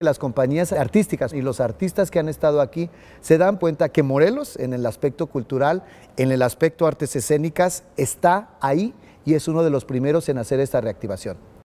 Las compañías artísticas y los artistas que han estado aquí se dan cuenta que Morelos, en el aspecto cultural, en el aspecto artes escénicas, está ahí y es uno de los primeros en hacer esta reactivación.